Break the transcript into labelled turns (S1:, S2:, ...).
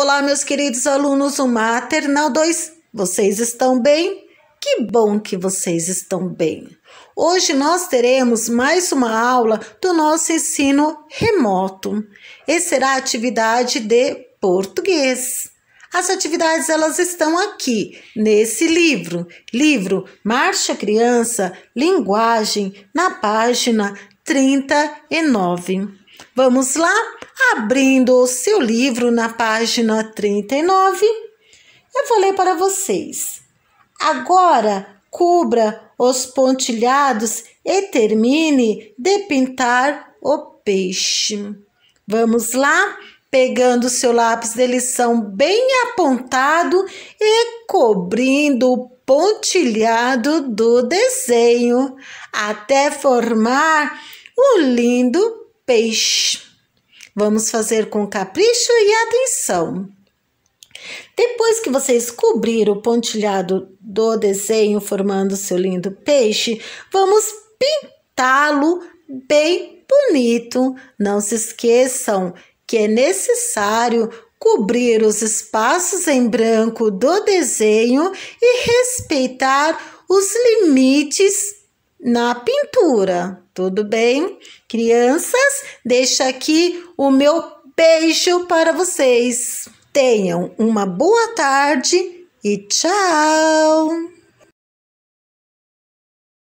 S1: Olá, meus queridos alunos do Maternal 2. Vocês estão bem? Que bom que vocês estão bem. Hoje nós teremos mais uma aula do nosso ensino remoto. E será a atividade de português. As atividades elas estão aqui nesse livro, livro Marcha Criança Linguagem, na página 39. Vamos lá, abrindo o seu livro na página 39, eu vou ler para vocês. Agora, cubra os pontilhados e termine de pintar o peixe. Vamos lá, pegando o seu lápis de lição bem apontado e cobrindo o pontilhado do desenho até formar um lindo peixe. Vamos fazer com capricho e atenção. Depois que vocês cobrir o pontilhado do desenho formando seu lindo peixe, vamos pintá-lo bem bonito. Não se esqueçam que é necessário cobrir os espaços em branco do desenho e respeitar os limites na pintura, tudo bem? Crianças, deixa aqui o meu beijo para vocês. Tenham uma boa tarde e tchau!